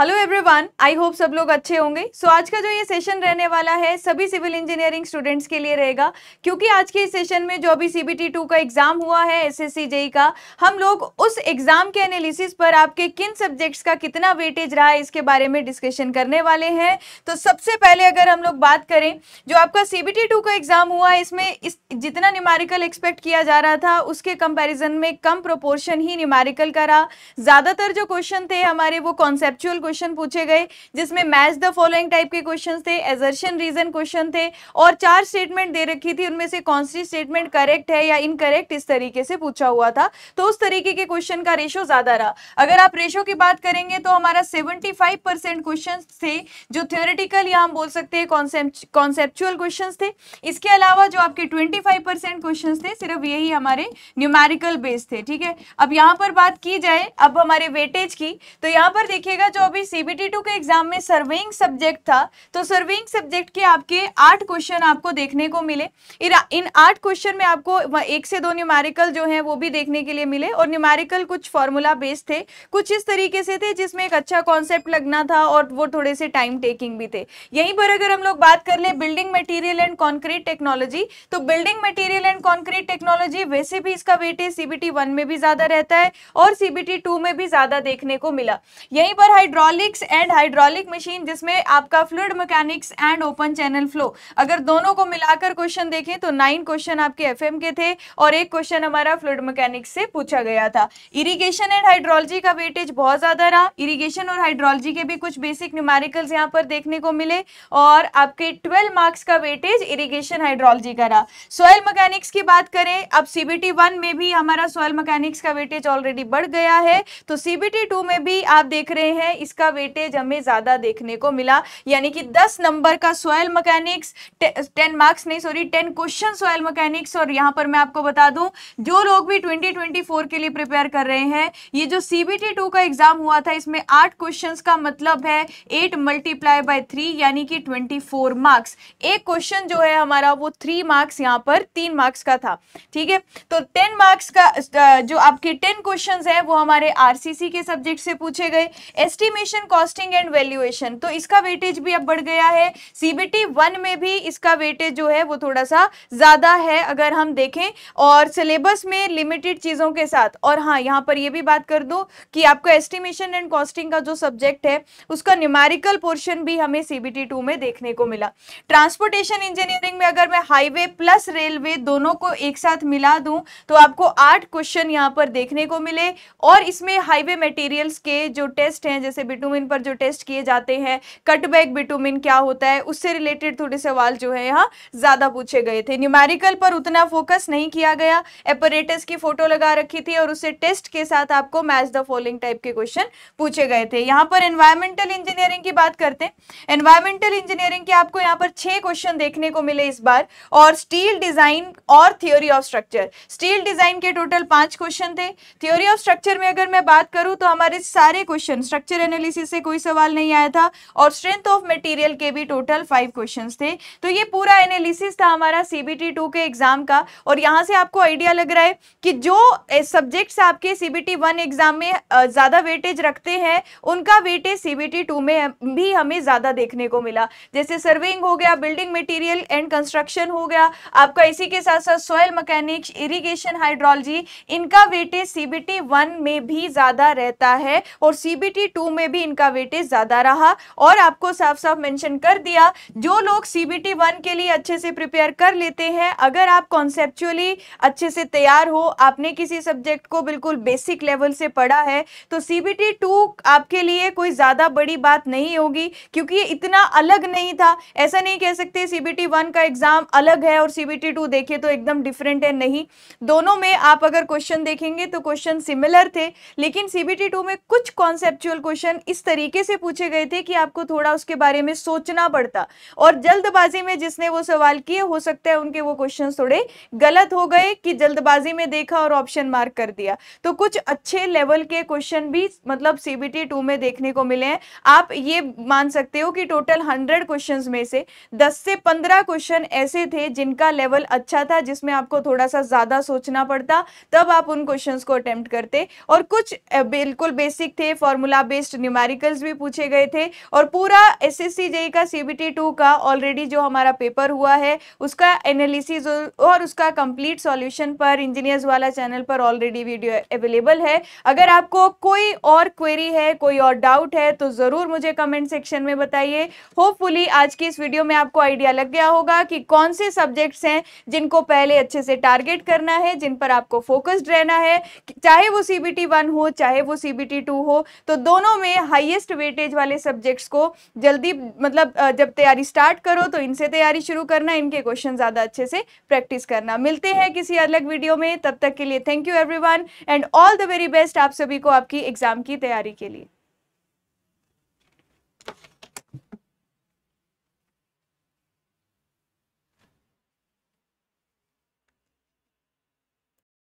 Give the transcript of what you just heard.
hello everyone I hope सब लोग अच्छे होंगे सो so, आज का जो ये सेशन रहने वाला है सभी सिविल इंजीनियरिंग स्टूडेंट्स के लिए रहेगा क्योंकि आज के इस सेशन में जो अभी सीबीटी टू का एग्जाम हुआ है एस जेई का हम लोग उस एग्जाम के एनालिसिस पर आपके किन सब्जेक्ट्स का कितना वेटेज रहा है इसके बारे में डिस्कशन करने वाले हैं तो सबसे पहले अगर हम लोग बात करें जो आपका सीबीटी टू का एग्जाम हुआ है इसमें इस जितना निमारिकल एक्सपेक्ट किया जा रहा था उसके कंपेरिजन में कम प्रोपोर्शन ही निमारिकल का रहा ज़्यादातर जो क्वेश्चन थे हमारे वो कॉन्सेप्चुअल क्वेश्चन पूछे गए जिसमें मैच द फॉलोइंग टाइप के क्वेश्चन थे एजर्शन रीजन क्वेश्चन थे और चार स्टेटमेंट दे रखी थी उनमें से कौन सी स्टेटमेंट करेक्ट है या इनकरेक्ट इस तरीके से पूछा हुआ था तो उस तरीके के क्वेश्चन का रेशो ज्यादा रहा अगर आप रेशो की बात करेंगे तो हमारा सेवेंटी फाइव परसेंट क्वेश्चन थे जो थियोरिटिकल या हम बोल सकते हैं कॉन्सेप्चुअल क्वेश्चन थे इसके अलावा जो आपके ट्वेंटी फाइव परसेंट क्वेश्चन थे सिर्फ यही हमारे न्यूमेरिकल बेस थे ठीक है अब यहाँ पर बात की जाए अब हमारे वेटेज की तो यहाँ पर देखिएगा जो अभी सीबीटी टू के एग्जाम में सर्वेइंग सब्जेक्ट था तो सर्वेइंग सब्जेक्ट के आपके आठ क्वेश्चन आपको देखने को मिले इन आठ क्वेश्चन में आपको एक से दो न्यूमेरिकल जो है वो भी देखने के लिए मिले और न्यूमेरिकल कुछ फॉर्मूला बेस्ड थे कुछ इस तरीके से थे जिसमें एक अच्छा कॉन्सेप्ट लगना था और वो थोड़े से टाइम टेकिंग भी थे यहीं पर अगर हम लोग बात कर ले building material and concrete technology तो building material and concrete technology वैसे भी इसका वेटेज सीबीटी वन में भी ज्यादा रहता है और सीबीटी टू में भी ज्यादा देखने को मिला यहीं पर hydro hydraulics and hydraulic machine जिसमें आपका fluid mechanics and open channel flow अगर दोनों को मिलाकर क्वेश्चन देखें तो नाइन क्वेश्चन आपके एफ के थे और एक क्वेश्चन हमारा फ्लूड मैकेनिक्स से पूछा गया था इरीगेशन एंड हाइड्रोलॉजी का वेटेज बहुत ज़्यादा रहा इरीगेशन और हाइड्रोलॉजी के भी कुछ बेसिक न्यूमेरिकल्स यहाँ पर देखने को मिले और आपके ट्वेल्व मार्क्स का वेटेज इरीगेशन हाइड्रोलॉजी का रहा सोयल मैकेनिक्स की बात करें अब सीबीटी वन में भी हमारा सोयल मैकेनिक्स का वेटेज ऑलरेडी बढ़ गया है तो सीबीटी टू में भी आप देख रहे हैं इस इसका वेटेज हमें ज़्यादा देखने को मिला यानी कि दस नंबर का सोयल मैकेनिक्स टेन मार्क्स नहीं sorry ten question soil mechanics और यहां पर मैं आपको बता दूँ जो लोग भी ट्वेंटी के लिए प्रिपेयर कर रहे हैं ये जो सीबीटी टू का एग्ज़ाम हुआ था इसमें आठ क्वेश्चन का मतलब है एट मल्टीप्लाई बाय थ्री यानी कि ट्वेंटी फोर मार्क्स एक क्वेश्चन जो है हमारा वो थ्री मार्क्स यहाँ पर तीन मार्क्स का था ठीक है तो टेन मार्क्स का जो आपके टेन क्वेश्चन है वो हमारे आरसीसी के सब्जेक्ट से पूछे गए estimate information costing and valuation तो इसका वेटेज भी अब बढ़ गया है सीबीटी वन में भी इसका वेटेज जो है वो थोड़ा सा ज़्यादा है अगर हम देखें और सिलेबस में लिमिटेड चीज़ों के साथ और हाँ यहाँ पर ये भी बात कर दो कि आपका एस्टिमेशन एंड कॉस्टिंग का जो सब्जेक्ट है उसका न्यूमेरिकल पोर्शन भी हमें सीबीटी टू में देखने को मिला ट्रांसपोर्टेशन इंजीनियरिंग में अगर मैं हाईवे प्लस रेलवे दोनों को एक साथ मिला दूं तो आपको आठ क्वेश्चन यहाँ पर देखने को मिले और इसमें हाईवे मटेरियल्स के जो टेस्ट हैं जैसे से बिटुमिन पर जो टेस्ट किए जाते हैं कटबैक बिटुमिन क्या होता है उससे रिलेटेड थोड़े सवाल जो है यहाँ ज़्यादा पूछे गए थे न्यूमेरिकल पर उतना फोकस नहीं किया गया एपरेटस की फ़ोटो लगा रखी थी और उससे टेस्ट के साथ आपको मैच द फॉलोइंग टाइप के क्वेश्चन पूछे गए थे यहाँ पर एनवायरमेंटल इंजीनियरिंग की बात करते हैं एनवायरमेंटल इंजीनियरिंग के आपको यहाँ पर छह क्वेश्चन देखने को मिले इस बार और स्टील डिज़ाइन और theory of structure steel design के टोटल पांच क्वेश्चन थे थ्योरी ऑफ स्ट्रक्चर में अगर मैं बात करूं तो हमारे सारे क्वेश्चन स्ट्रक्चर एनालिसिस से कोई सवाल नहीं आया था और स्ट्रेंथ ऑफ मटेरियल के भी टोटल फाइव क्वेश्चन थे तो ये पूरा एनालिसिस था हमारा सीबीटी टू के एग्जाम का और यहाँ से आपको आइडिया लग रहा है कि जो सब्जेक्ट्स आपके सीबीटी वन एग्जाम में ज़्यादा वेटेज रखते हैं उनका वेटेज सीबीटी टू में भी हमें ज़्यादा देखने को मिला जैसे सर्विंग हो गया बिल्डिंग मटीरियल एंड कंस्ट्रक्शन हो गया आपका इसी के साथ साथ सॉयल मकैनिक्स इरीगेशन हाइड्रोलॉजी इनका वेटेज सीबीटी वन में भी ज़्यादा रहता है और सीबीटी टू में में भी इनका वेटेज ज़्यादा रहा और आपको साफ साफ मेंशन कर दिया जो लोग सीबीटी वन के लिए अच्छे से प्रिपेयर कर लेते हैं अगर आप कॉन्सेप्चुअली अच्छे से तैयार हो आपने किसी सब्जेक्ट को बिल्कुल बेसिक लेवल से पढ़ा है तो सीबीटी टू आपके लिए कोई ज़्यादा बड़ी बात नहीं होगी क्योंकि ये इतना अलग नहीं था ऐसा नहीं कह सकते सीबीटी वन का एग्ज़ाम अलग है और सीबीटी टू देखे तो एकदम डिफरेंट है नहीं दोनों में आप अगर क्वेश्चन देखेंगे तो क्वेश्चन सिमिलर थे लेकिन सीबीटी टू में कुछ कॉन्सेप्चुअल क्वेश्चन क्वेश्चन इस तरीके से पूछे गए थे कि आपको थोड़ा उसके बारे में सोचना पड़ता और जल्दबाजी में जिसने वो सवाल किए हो सकता है उनके वो क्वेश्चन थोड़े गलत हो गए कि जल्दबाजी में देखा और ऑप्शन मार्क कर दिया तो कुछ अच्छे लेवल के क्वेश्चन भी मतलब सीबीटी टू में देखने को मिले हैं आप ये मान सकते हो कि टोटल हंड्रेड क्वेश्चन में से दस से पंद्रह क्वेश्चन ऐसे थे जिनका लेवल अच्छा था जिसमें आपको थोड़ा सा ज्यादा सोचना पड़ता तब आप उन क्वेश्चन को अटेम्प्ट करते और कुछ बिल्कुल बेसिक थे फॉर्मूला बेस्ड न्यूमेरिकल्स भी पूछे गए थे और पूरा एस एस का सी टू का ऑलरेडी जो हमारा पेपर हुआ है उसका एनालिसिस और उसका कंप्लीट सॉल्यूशन पर इंजीनियर्स वाला चैनल पर ऑलरेडी वीडियो अवेलेबल है अगर आपको कोई और क्वेरी है कोई और डाउट है तो ज़रूर मुझे कमेंट सेक्शन में बताइए होपफुली आज की इस वीडियो में आपको आइडिया लग गया होगा कि कौन से सब्जेक्ट्स हैं जिनको पहले अच्छे से टारगेट करना है जिन पर आपको फोकस्ड रहना है चाहे वो सी बी वन हो चाहे वो सी बी टू हो तो दोनों में में हाईएस्ट वेटेज वाले सब्जेक्ट्स को जल्दी मतलब जब तैयारी स्टार्ट करो तो इनसे तैयारी शुरू करना इनके क्वेश्चन ज़्यादा अच्छे से प्रैक्टिस करना मिलते हैं किसी अलग वीडियो में तब तक के लिए thank you every and all the very best आप सभी को आपकी एग्ज़ाम की तैयारी के लिए